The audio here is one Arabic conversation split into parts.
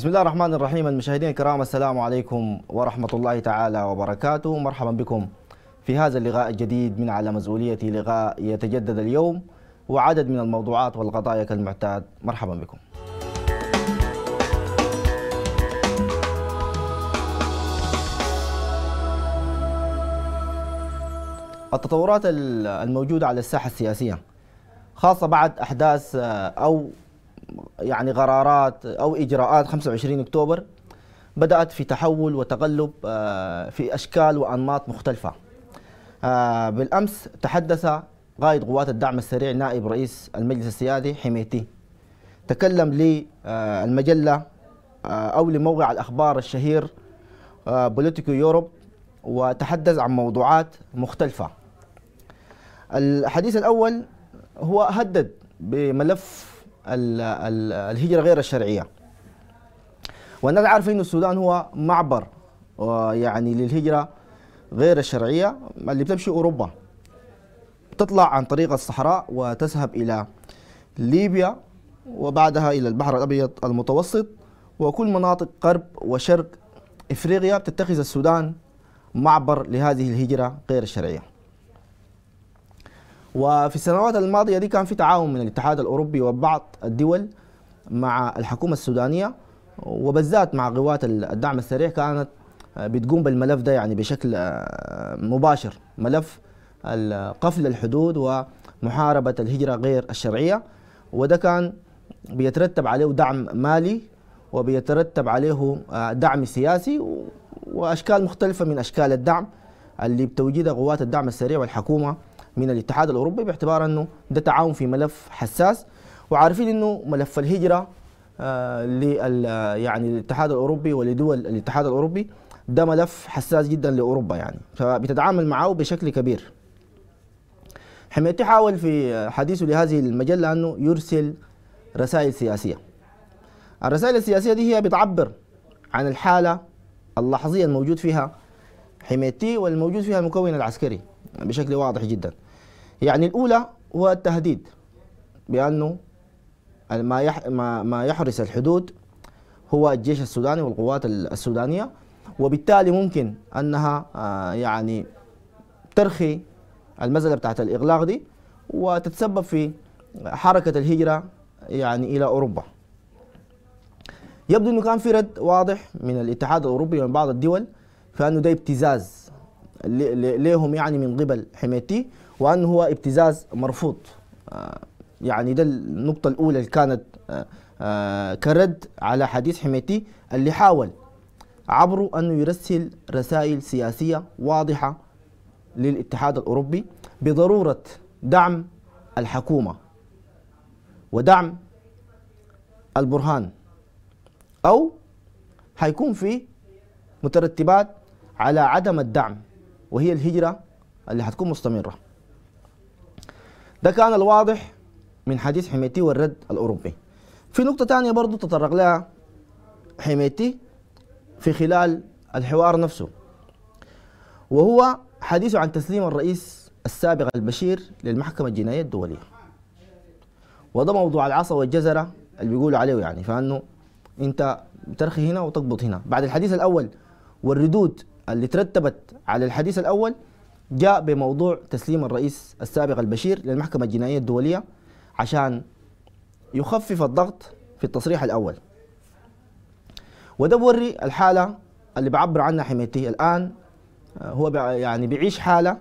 بسم الله الرحمن الرحيم المشاهدين الكرام السلام عليكم ورحمة الله تعالى وبركاته مرحبا بكم في هذا اللقاء الجديد من على مسؤولية لقاء يتجدد اليوم وعدد من الموضوعات والقضايا كالمعتاد مرحبا بكم التطورات الموجودة على الساحة السياسية خاصة بعد أحداث آه، أو يعني غرارات أو إجراءات 25 أكتوبر بدأت في تحول وتقلب آه، في أشكال وأنماط مختلفة آه، بالأمس تحدث قائد قوات الدعم السريع نائب رئيس المجلس السيادي حميتي تكلم للمجلة آه، أو لموقع الأخبار الشهير بوليتيكو يوروب وتحدث عن موضوعات مختلفة الحديث الأول هو هدد بملف الهجرة غير الشرعية والناس عارفين أن السودان هو معبر يعني للهجرة غير الشرعية اللي بتمشي أوروبا تطلع عن طريق الصحراء وتذهب إلى ليبيا وبعدها إلى البحر الأبيض المتوسط وكل مناطق غرب وشرق إفريقيا تتخذ السودان معبر لهذه الهجرة غير الشرعية وفي السنوات الماضيه دي كان في تعاون من الاتحاد الاوروبي وبعض الدول مع الحكومه السودانيه وبالذات مع قوات الدعم السريع كانت آه، بتقوم بالملف ده يعني بشكل آه، مباشر ملف قفل الحدود ومحاربه الهجره غير الشرعيه وده كان بيترتب عليه دعم مالي وبيترتب عليه آه، دعم سياسي واشكال مختلفه من اشكال الدعم اللي بتوجيدها قوات الدعم السريع والحكومه من الاتحاد الاوروبي باعتبار انه ده تعاون في ملف حساس وعارفين انه ملف الهجره آه، لل يعني الاتحاد الاوروبي ولدول الاتحاد الاوروبي ده ملف حساس جدا لاوروبا يعني فبتتعامل معه بشكل كبير. حميتي حاول في حديثه لهذه المجله انه يرسل رسائل سياسيه. الرسائل السياسيه دي هي بتعبر عن الحاله اللحظيه الموجود فيها حميتي والموجود فيها المكون العسكري بشكل واضح جدا. يعني الأولى هو التهديد بأنه ما ما يحرس الحدود هو الجيش السوداني والقوات السودانية وبالتالي ممكن أنها آه، يعني ترخي المزله بتاعت الإغلاق دي وتتسبب في حركة الهجرة يعني إلى أوروبا يبدو أنه كان في رد واضح من الاتحاد الأوروبي ومن بعض الدول فأنه ده ابتزاز ليهم يعني من قبل حميتي وأن هو ابتزاز مرفوض آه، يعني ده النقطة الأولى اللي كانت آه، آه، كرد على حديث حميتي اللي حاول عبره أنه يرسل رسائل سياسية واضحة للاتحاد الأوروبي بضرورة دعم الحكومة ودعم البرهان أو هيكون في مترتبات على عدم الدعم وهي الهجرة اللي هتكون مستمرة ده كان الواضح من حديث حميتي والرد الأوروبي في نقطة ثانيه برضو تطرق لها حميتي في خلال الحوار نفسه وهو حديثه عن تسليم الرئيس السابق البشير للمحكمة الجنائية الدولية وده موضوع العصا والجزرة اللي بيقولوا عليه يعني فأنه أنت ترخي هنا وتقبض هنا بعد الحديث الأول والردود اللي ترتبت على الحديث الأول جاء بموضوع تسليم الرئيس السابق البشير للمحكمة الجنائية الدولية عشان يخفف الضغط في التصريح الأول وده بوري الحالة اللي بعبر عنها حميتي الآن آه، هو يعني بيعيش حالة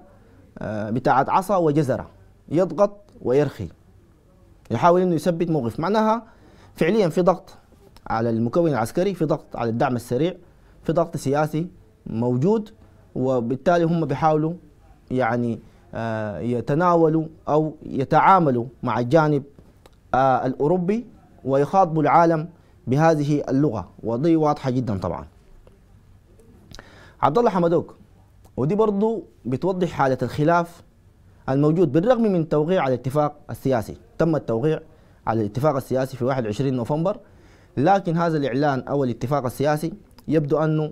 آه، بتاعت عصا وجزرة يضغط ويرخي يحاول انه يثبت موقف معناها فعليا في ضغط على المكون العسكري في ضغط على الدعم السريع في ضغط سياسي موجود وبالتالي هم بيحاولوا يعني آه، يتناولوا أو يتعاملوا مع الجانب آه، الأوروبي ويخاطبوا العالم بهذه اللغة ودي واضحة جدا طبعا عبد الله حمدوك ودي برضو بتوضح حالة الخلاف الموجود بالرغم من توقيع على الاتفاق السياسي تم التوقيع على الاتفاق السياسي في 21 نوفمبر لكن هذا الإعلان أو الاتفاق السياسي يبدو أنه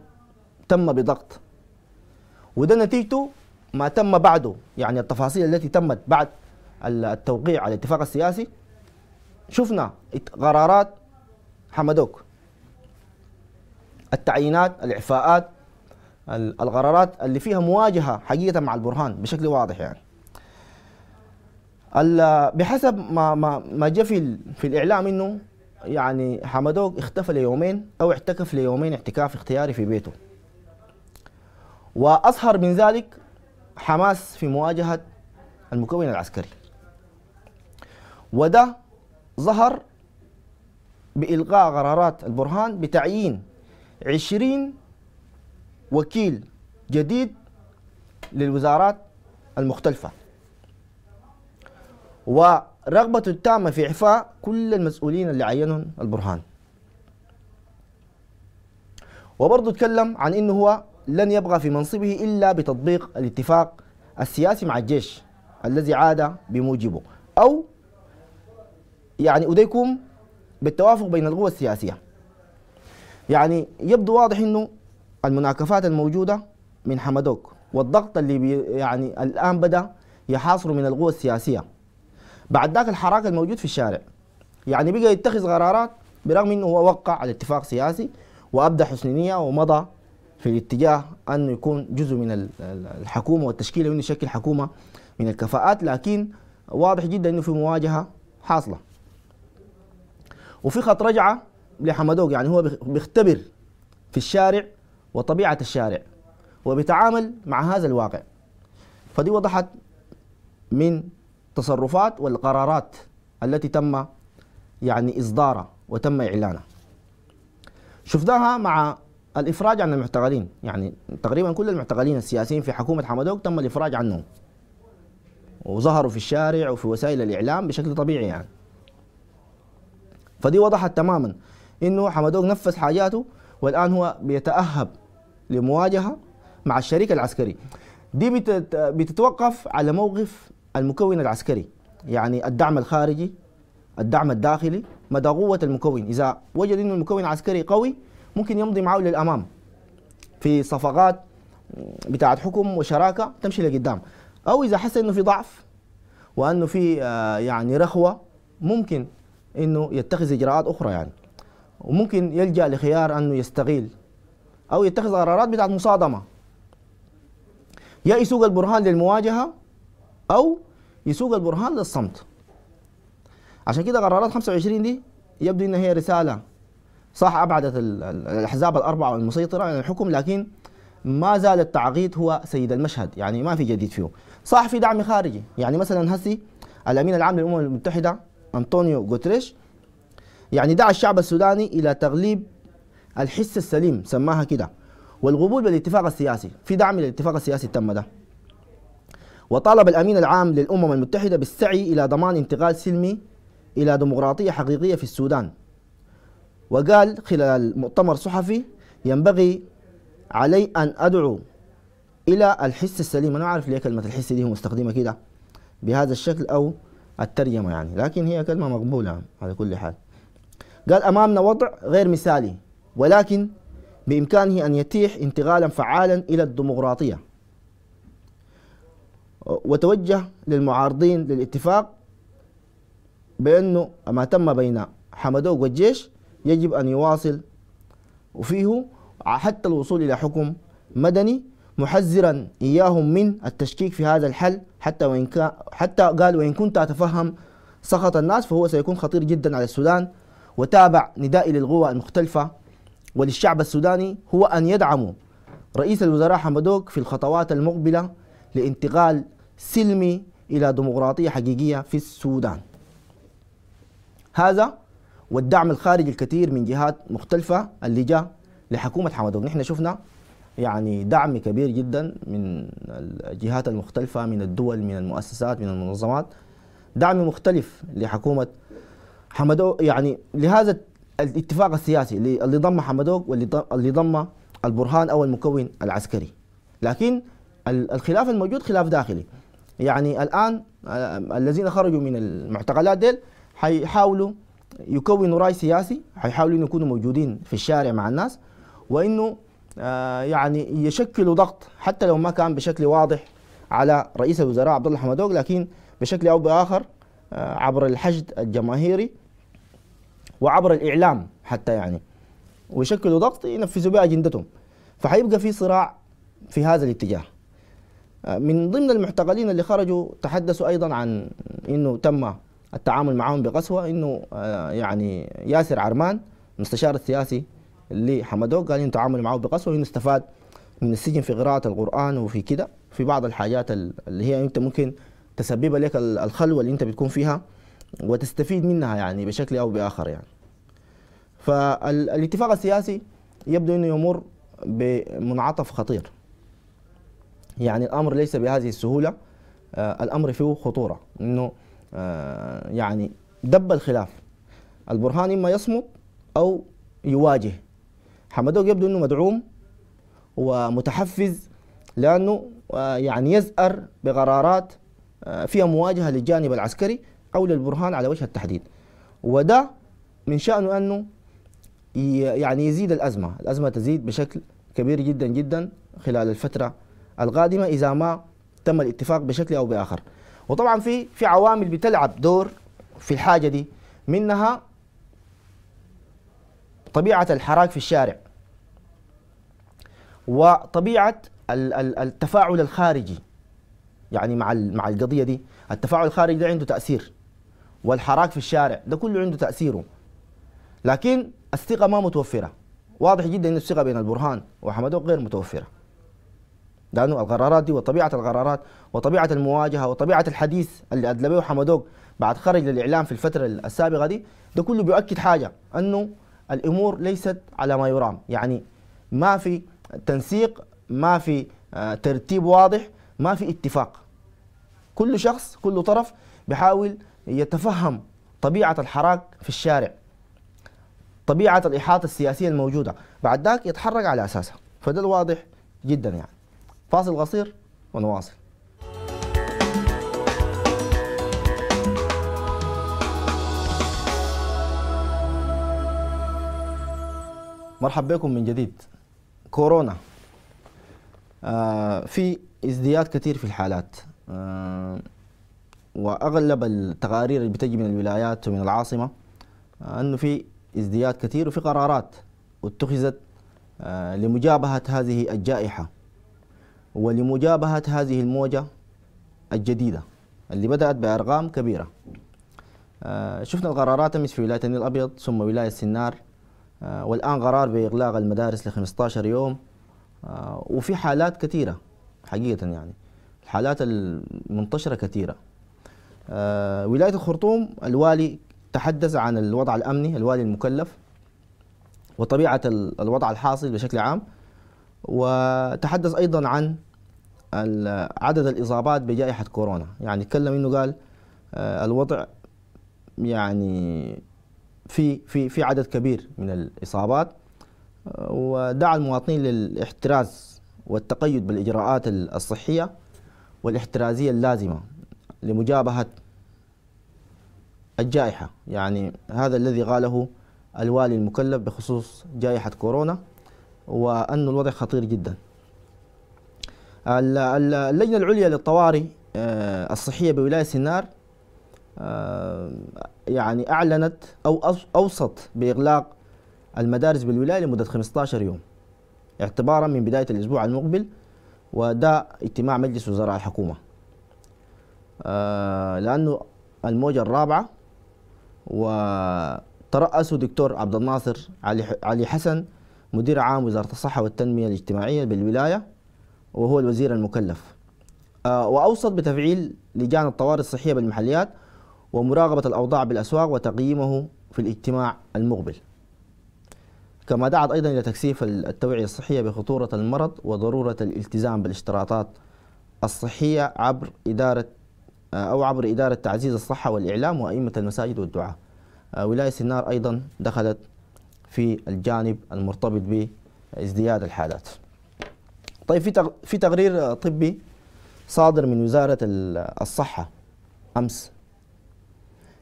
تم بضغط وده نتيجته ما تم بعده يعني التفاصيل التي تمت بعد التوقيع على الاتفاق السياسي شفنا قرارات حمدوك التعيينات الاعفاءات القرارات اللي فيها مواجهه حقيقه مع البرهان بشكل واضح يعني بحسب ما ما ما جاء في في الاعلام انه يعني حمدوك اختفى ليومين او اعتكف ليومين اعتكاف اختياري في بيته واصهر من ذلك حماس في مواجهة المكون العسكري وده ظهر بإلغاء قرارات البرهان بتعيين عشرين وكيل جديد للوزارات المختلفة ورغبة التامة في إعفاء كل المسؤولين اللي عينهم البرهان وبرضه تكلم عن إنه هو لن يبقى في منصبه إلا بتطبيق الاتفاق السياسي مع الجيش الذي عاد بموجبه أو يعني أوديكم بالتوافق بين القوى السياسية يعني يبدو واضح أنه المناكفات الموجودة من حمدوك والضغط اللي بي يعني الآن بدأ يحاصر من القوى السياسية بعد ذاك الحراك الموجود في الشارع يعني بقى يتخذ قرارات برغم أنه هو وقع على اتفاق سياسي وأبدى حسنية ومضى في الاتجاه انه يكون جزء من الحكومه والتشكيله انه يشكل حكومه من الكفاءات لكن واضح جدا انه في مواجهه حاصله وفي خط رجعه لحمدوق يعني هو بيختبر في الشارع وطبيعه الشارع وبيتعامل مع هذا الواقع فدي وضحت من تصرفات والقرارات التي تم يعني اصدارها وتم اعلانها شفناها مع الافراج عن المعتقلين يعني تقريبا كل المعتقلين السياسيين في حكومه حمدوك تم الافراج عنهم وظهروا في الشارع وفي وسائل الاعلام بشكل طبيعي يعني فدي وضحت تماما انه حمدوك نفذ حاجاته والان هو بيتاهب لمواجهه مع الشريك العسكري دي بتتوقف على موقف المكون العسكري يعني الدعم الخارجي الدعم الداخلي مدى قوه المكون اذا وجد انه المكون العسكري قوي ممكن يمضي معه للامام في صفقات بتاعه حكم وشراكه تمشي لقدام او اذا حس انه في ضعف وانه في آه، يعني رخوه ممكن انه يتخذ اجراءات اخرى يعني وممكن يلجا لخيار انه يستغيل او يتخذ قرارات بتاعت مصادمه يا يسوق البرهان للمواجهه او يسوق البرهان للصمت عشان كده قرارات 25 دي يبدو انها هي رساله صح ابعدت الاحزاب الاربعه المسيطره عن الحكم لكن ما زال التعقيد هو سيد المشهد يعني ما في جديد فيه صح في دعم خارجي يعني مثلا هسي الامين العام للامم المتحده انطونيو غوتريش يعني دعا الشعب السوداني الى تغليب الحس السليم سماها كده والقبول بالاتفاق السياسي في دعم للاتفاق السياسي تم ده وطالب الامين العام للامم المتحده بالسعي الى ضمان انتقال سلمي الى ديمقراطيه حقيقيه في السودان وقال خلال مؤتمر صحفي ينبغي علي أن أدعو إلى الحس السليم أنا أعرف ليه كلمة الحس دي مستخدمة كده بهذا الشكل أو الترجمة يعني لكن هي كلمة مقبولة على كل حال قال أمامنا وضع غير مثالي ولكن بإمكانه أن يتيح انتقالا فعالا إلى الديمقراطية وتوجه للمعارضين للاتفاق بأنه ما تم بين حمدوق والجيش يجب أن يواصل فيه حتى الوصول إلى حكم مدني محذرا إياهم من التشكيك في هذا الحل حتى وإن كان حتى قال وإن كنت أتفهم سخط الناس فهو سيكون خطير جدا على السودان وتابع ندائي للقوى المختلفة وللشعب السوداني هو أن يدعموا رئيس الوزراء حمدوك في الخطوات المقبلة لانتقال سلمي إلى ديمقراطية حقيقية في السودان هذا والدعم الخارجي الكثير من جهات مختلفه اللي جاء لحكومه حمدون نحن شفنا يعني دعم كبير جدا من الجهات المختلفه من الدول من المؤسسات من المنظمات دعم مختلف لحكومه حمدوك يعني لهذا الاتفاق السياسي اللي ضم حمدوك واللي ضم البرهان او المكون العسكري لكن الخلاف الموجود خلاف داخلي يعني الان آه، الذين خرجوا من المعتقلات ديل حيحاولوا يكونوا راي سياسي حيحاولوا انه يكونوا موجودين في الشارع مع الناس وانه آه، يعني يشكلوا ضغط حتى لو ما كان بشكل واضح على رئيس الوزراء عبد الله حمدوق لكن بشكل او باخر آه، عبر الحشد الجماهيري وعبر الاعلام حتى يعني ويشكلوا ضغط ينفذوا بها اجندتهم فحيبقى في صراع في هذا الاتجاه آه، من ضمن المعتقلين اللي خرجوا تحدثوا ايضا عن انه تم التعامل معهم بقسوه انه آه، يعني ياسر عرمان المستشار السياسي لحمدوك قال انه تعامل معه بقسوه انه استفاد من السجن في قراءه القران وفي كده في بعض الحاجات اللي هي انت ممكن تسبب لك الخلوه اللي انت بتكون فيها وتستفيد منها يعني بشكل او باخر يعني فالاتفاق السياسي يبدو انه يمر بمنعطف خطير يعني الامر ليس بهذه السهوله آه، الامر فيه خطوره انه آه، يعني دب الخلاف البرهان إما يصمت أو يواجه حمدوق يبدو أنه مدعوم ومتحفز لأنه آه، يعني يزأر بقرارات آه، فيها مواجهة للجانب العسكري أو للبرهان على وجه التحديد وده من شأنه أنه يعني يزيد الأزمة الأزمة تزيد بشكل كبير جدا جدا خلال الفترة القادمة إذا ما تم الاتفاق بشكل أو بآخر وطبعا في في عوامل بتلعب دور في الحاجه دي منها طبيعه الحراك في الشارع وطبيعه التفاعل الخارجي يعني مع مع القضيه دي التفاعل الخارجي ده عنده تاثير والحراك في الشارع ده كله عنده تاثيره لكن الثقه ما متوفره واضح جدا ان الثقه بين البرهان وحمدوق غير متوفره لانه القرارات دي وطبيعه القرارات وطبيعه المواجهه وطبيعه الحديث اللي ادلبيه وحمدوق بعد خرج للاعلام في الفتره السابقه دي ده كله بيؤكد حاجه انه الامور ليست على ما يرام يعني ما في تنسيق ما في آه، ترتيب واضح ما في اتفاق كل شخص كل طرف بحاول يتفهم طبيعه الحراك في الشارع طبيعه الاحاطه السياسيه الموجوده بعد ذاك يتحرك على اساسها فده الواضح جدا يعني فاصل قصير ونواصل مرحب بكم من جديد كورونا آه في ازدياد كثير في الحالات آه واغلب التقارير اللي بتجي من الولايات ومن العاصمه آه انه في ازدياد كثير وفي قرارات اتخذت آه، لمجابهه هذه الجائحه ولمجابهة هذه الموجة الجديدة اللي بدأت بأرقام كبيرة آه، شفنا القرارات أمس في ولاية النيل الأبيض ثم ولاية سنار آه، والآن قرار بإغلاق المدارس ل 15 يوم آه، وفي حالات كثيرة حقيقة يعني الحالات المنتشرة كثيرة ولاية الخرطوم الوالي تحدث عن الوضع الأمني الوالي المكلف وطبيعة الوضع الحاصل بشكل عام وتحدث أيضا عن عدد الإصابات بجائحة كورونا يعني تكلم إنه قال آه، الوضع يعني في في في عدد كبير من الإصابات آه، ودعا المواطنين للاحتراز والتقيد بالإجراءات الصحية والاحترازية اللازمة لمجابهة الجائحة يعني هذا الذي قاله الوالي المكلف بخصوص جائحة كورونا وأن الوضع خطير جداً اللجنة العليا للطوارئ آه، الصحية بولاية سنار آه، يعني أعلنت أو أوصت بإغلاق المدارس بالولاية لمدة 15 يوم اعتبارا من بداية الأسبوع المقبل وده اجتماع مجلس وزراء الحكومة آه، لأنه الموجة الرابعة وترأسه دكتور عبد الناصر علي حسن مدير عام وزارة الصحة والتنمية الاجتماعية بالولاية وهو الوزير المكلف آه، وأوصت بتفعيل لجان الطوارئ الصحية بالمحليات ومراقبة الأوضاع بالأسواق وتقييمه في الاجتماع المقبل كما دعت أيضا إلى تكثيف التوعية الصحية بخطورة المرض وضرورة الالتزام بالاشتراطات الصحية عبر إدارة آه، أو عبر إدارة تعزيز الصحة والإعلام وأئمة المساجد والدعاة آه، ولاية سنار أيضا دخلت في الجانب المرتبط بازدياد الحالات طيب في في تقرير طبي صادر من وزاره الصحه امس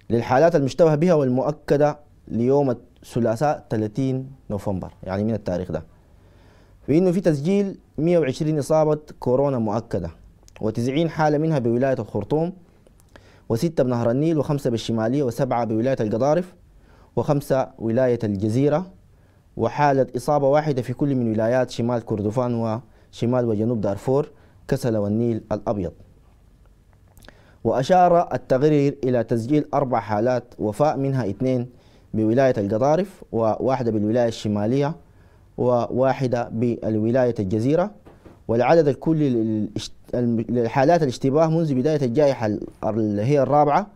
للحالات المشتبه بها والمؤكده ليوم الثلاثاء 30 نوفمبر يعني من التاريخ ده بانه في تسجيل 120 اصابه كورونا مؤكده و90 حاله منها بولايه الخرطوم وستة بنهر النيل وخمسة بالشمالية وسبعة بولاية القضارف وخمسة ولاية الجزيرة وحالة إصابة واحدة في كل من ولايات شمال كردفان شمال وجنوب دارفور كسل والنيل الأبيض وأشار التقرير إلى تسجيل أربع حالات وفاء منها اثنين بولاية القضارف وواحدة بالولاية الشمالية وواحدة بالولاية الجزيرة والعدد الكلي للحالات الاشتباه منذ بداية الجائحة اللي هي الرابعة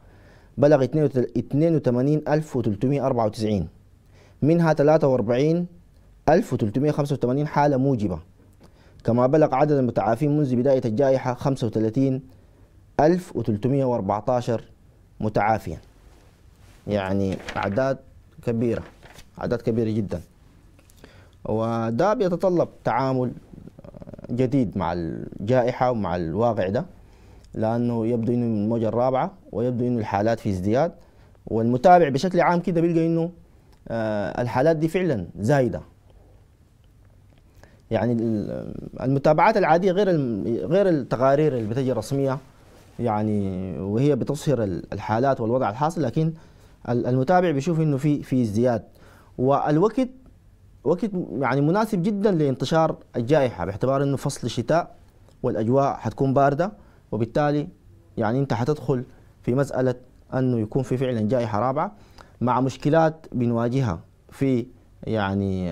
بلغ 82394 منها 43385 حالة موجبة كما بلغ عدد المتعافين منذ بداية الجائحة 35314 متعافيا يعني أعداد كبيرة أعداد كبيرة جدا وده بيتطلب تعامل آه، جديد مع الجائحة ومع الواقع ده لأنه يبدو أنه من الموجة الرابعة ويبدو أنه الحالات في ازدياد والمتابع بشكل عام كده بيلقى أنه آه، الحالات دي فعلا زايدة يعني المتابعات العاديه غير غير التقارير اللي بتجي رسميه يعني وهي بتظهر الحالات والوضع الحاصل لكن المتابع بيشوف انه في في ازدياد والوقت وقت يعني مناسب جدا لانتشار الجائحه باعتبار انه فصل الشتاء والاجواء حتكون بارده وبالتالي يعني انت حتدخل في مساله انه يكون في فعلا جائحه رابعه مع مشكلات بنواجهها في يعني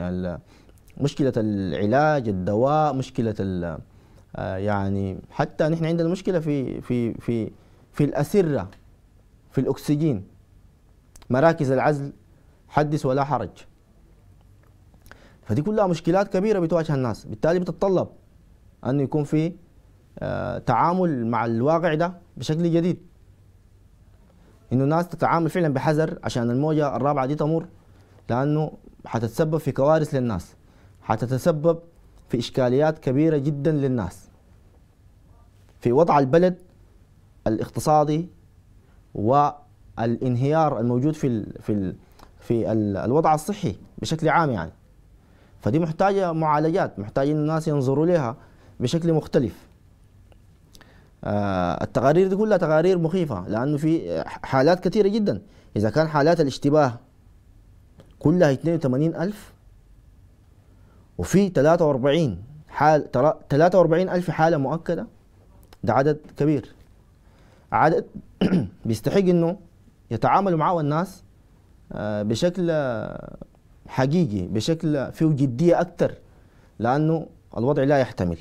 مشكله العلاج الدواء مشكله آه، يعني حتى نحن عندنا مشكله في في في في الاسره في الاكسجين مراكز العزل حدث ولا حرج فدي كلها مشكلات كبيره بتواجه الناس بالتالي بتتطلب انه يكون في آه، تعامل مع الواقع ده بشكل جديد انه الناس تتعامل فعلا بحذر عشان الموجه الرابعه دي تمر لانه حتتسبب في كوارث للناس حتتسبب في إشكاليات كبيرة جدا للناس في وضع البلد الاقتصادي والانهيار الموجود في ال في ال في الـ الوضع الصحي بشكل عام يعني فدي محتاجة معالجات محتاج الناس ينظروا لها بشكل مختلف آه، التقارير دي كلها تقارير مخيفة لأنه في حالات كثيرة جدا إذا كان حالات الاشتباه كلها 82 ألف وفي 43 حال 43 ألف حالة مؤكدة ده عدد كبير عدد بيستحق إنه يتعاملوا معاه الناس آه، بشكل آه، حقيقي بشكل فيه جدية أكثر لأنه الوضع لا يحتمل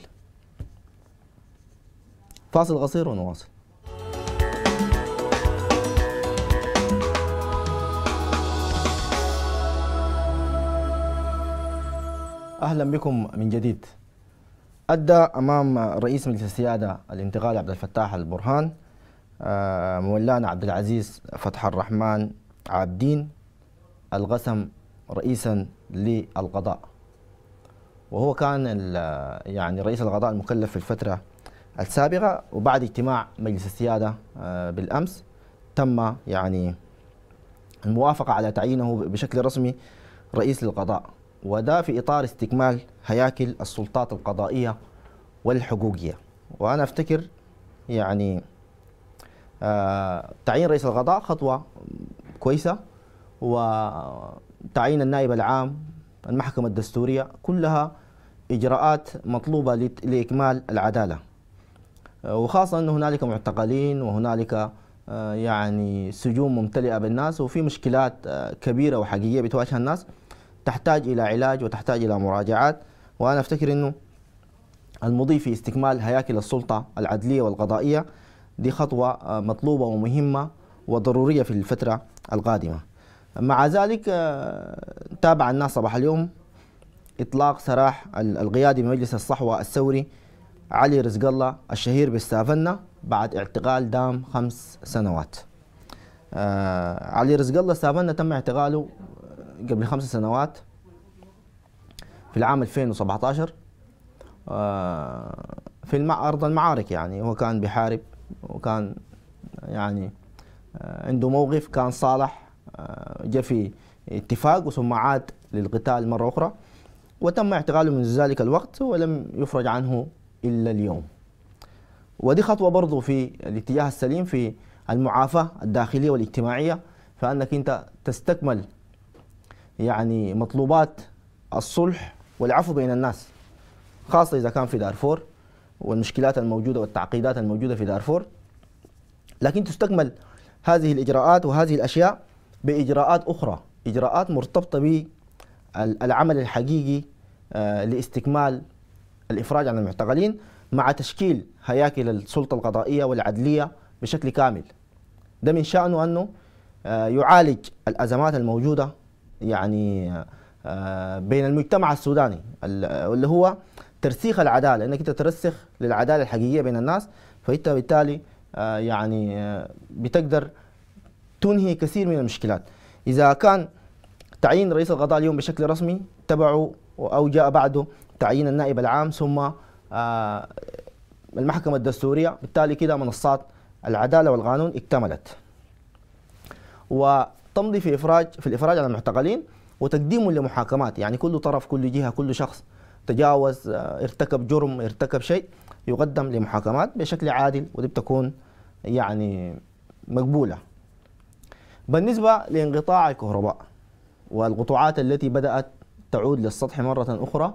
فاصل قصير ونواصل أهلا بكم من جديد أدى أمام رئيس مجلس السيادة الانتقال عبد الفتاح البرهان آه، مولانا عبد العزيز فتح الرحمن عابدين القسم رئيسا للقضاء وهو كان يعني رئيس القضاء المكلف في الفترة السابقة وبعد اجتماع مجلس السيادة آه، بالأمس تم يعني الموافقة على تعيينه بشكل رسمي رئيس للقضاء وده في إطار استكمال هياكل السلطات القضائية والحقوقية وأنا أفتكر يعني آه، تعيين رئيس القضاء خطوة كويسة وتعيين النائب العام المحكمة الدستورية كلها إجراءات مطلوبة لإكمال العدالة آه، وخاصة أن هنالك معتقلين وهنالك آه، يعني سجون ممتلئة بالناس وفي مشكلات كبيرة وحقيقية بتواجه الناس تحتاج إلى علاج وتحتاج إلى مراجعات وأنا أفتكر أنه المضي في استكمال هياكل السلطة العدلية والقضائية دي خطوة آه، مطلوبة ومهمة وضرورية في الفترة القادمة مع ذلك آه، تابع الناس صباح اليوم إطلاق سراح القيادي بمجلس الصحوة الثوري علي رزق الله الشهير بالسافنة بعد اعتقال دام خمس سنوات آه، علي رزق الله السافنة تم اعتقاله قبل خمس سنوات في العام 2017 آه، في أرض المعارك يعني هو كان بيحارب وكان يعني آه، عنده موقف كان صالح آه، جاء في اتفاق وثم عاد للقتال مرة أخرى وتم اعتقاله من ذلك الوقت ولم يفرج عنه إلا اليوم ودي خطوة برضه في الاتجاه السليم في المعافاة الداخلية والاجتماعية فأنك أنت تستكمل يعني مطلوبات الصلح والعفو بين الناس خاصة إذا كان في دارفور والمشكلات الموجودة والتعقيدات الموجودة في دارفور لكن تستكمل هذه الإجراءات وهذه الأشياء بإجراءات أخرى إجراءات مرتبطة بالعمل الحقيقي آه، لاستكمال الإفراج عن المعتقلين مع تشكيل هياكل السلطة القضائية والعدلية بشكل كامل ده من شأنه أنه آه، يعالج الأزمات الموجودة يعني آه، بين المجتمع السوداني اللي هو ترسيخ العداله انك انت ترسخ للعداله الحقيقيه بين الناس فانت بالتالي آه، يعني آه، بتقدر تنهي كثير من المشكلات اذا كان تعيين رئيس القضاء اليوم بشكل رسمي تبعه او جاء بعده تعيين النائب العام ثم المحكمه الدستوريه بالتالي كده منصات العداله والقانون اكتملت و تمضي في إفراج في الإفراج عن المعتقلين وتقديمهم لمحاكمات يعني كل طرف كل جهة كل شخص تجاوز آه، ارتكب جرم ارتكب شيء يقدم لمحاكمات بشكل عادل ودي بتكون يعني مقبولة بالنسبة لانقطاع الكهرباء والقطوعات التي بدأت تعود للسطح مرة أخرى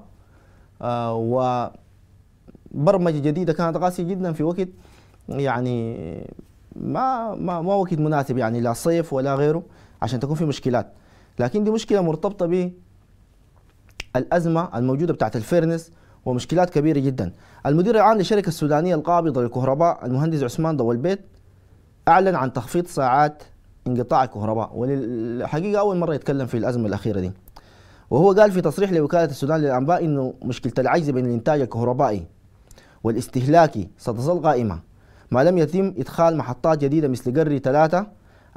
آه، و برمجه جديدة كانت قاسية جدا في وقت يعني ما ما ما وقت مناسب يعني لا صيف ولا غيره عشان تكون في مشكلات لكن دي مشكله مرتبطه ب الازمه الموجوده بتاعت الفيرنس ومشكلات كبيره جدا المدير العام للشركه السودانيه القابضه للكهرباء المهندس عثمان ضو البيت اعلن عن تخفيض ساعات انقطاع الكهرباء والحقيقه اول مره يتكلم في الازمه الاخيره دي وهو قال في تصريح لوكاله السودان للانباء انه مشكله العجز بين الانتاج الكهربائي والاستهلاكي ستظل قائمه ما لم يتم ادخال محطات جديده مثل قري ثلاثه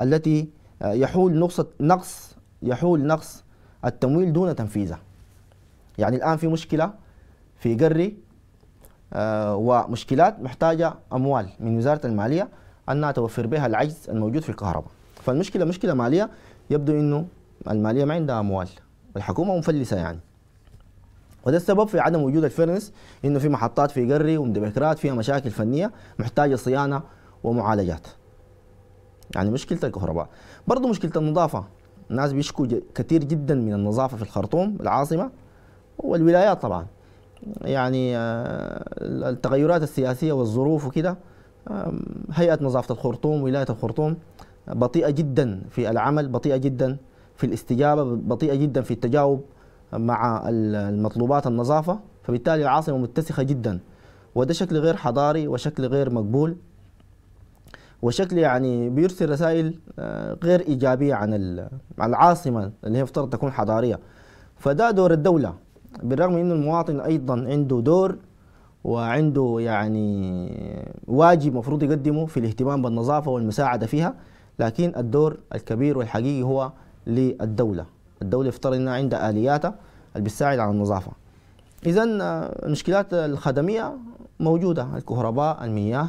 التي آه، يحول نقص نقص يحول نقص التمويل دون تنفيذه يعني الآن في مشكلة في قري آه، ومشكلات محتاجة أموال من وزارة المالية أنها توفر بها العجز الموجود في الكهرباء فالمشكلة مشكلة مالية يبدو أنه المالية ما عندها أموال الحكومة مفلسة يعني وده السبب في عدم وجود الفرنس انه في محطات في قري ومدبكرات فيها مشاكل فنيه محتاجه صيانه ومعالجات يعني مشكله الكهرباء برضه مشكله النظافه الناس بيشكوا كثير جدا من النظافه في الخرطوم العاصمه والولايات طبعا يعني آه، التغيرات السياسيه والظروف وكده هيئه نظافه الخرطوم ولايه الخرطوم آه، بطيئه جدا في العمل بطيئه جدا في الاستجابه بطيئه جدا في التجاوب مع المطلوبات النظافه فبالتالي العاصمه متسخه جدا وده شكل غير حضاري وشكل غير مقبول وشكل يعني بيرسل رسائل آه، غير ايجابيه عن العاصمه اللي هي افترض تكون حضاريه فده دور الدوله بالرغم ان المواطن ايضا عنده دور وعنده يعني واجب مفروض يقدمه في الاهتمام بالنظافه والمساعده فيها لكن الدور الكبير والحقيقي هو للدوله الدوله افترض انها عندها الياتها اللي بتساعد على النظافه اذا آه، المشكلات الخدميه موجوده الكهرباء المياه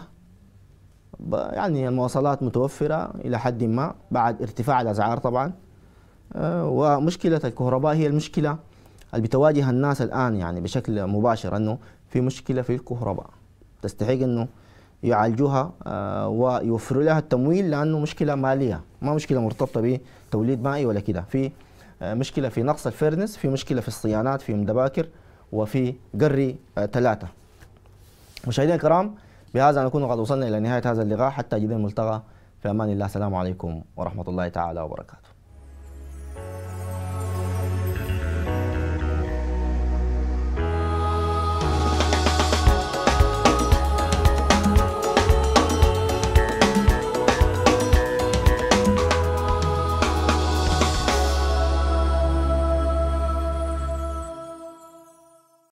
يعني المواصلات متوفرة إلى حد ما بعد ارتفاع الأسعار طبعا آه، ومشكلة الكهرباء هي المشكلة اللي بتواجه الناس الآن يعني بشكل مباشر أنه في مشكلة في الكهرباء تستحق أنه يعالجوها آه، ويوفروا لها التمويل لأنه مشكلة مالية ما مشكلة مرتبطة بتوليد مائي ولا كده في آه، مشكلة في نقص الفيرنس في مشكلة في الصيانات في مدباكر وفي قري ثلاثة مشاهدينا الكرام بهذا نكون قد وصلنا إلى نهاية هذا اللقاء حتى جديد الملتقى في أمان الله السلام عليكم ورحمة الله تعالى وبركاته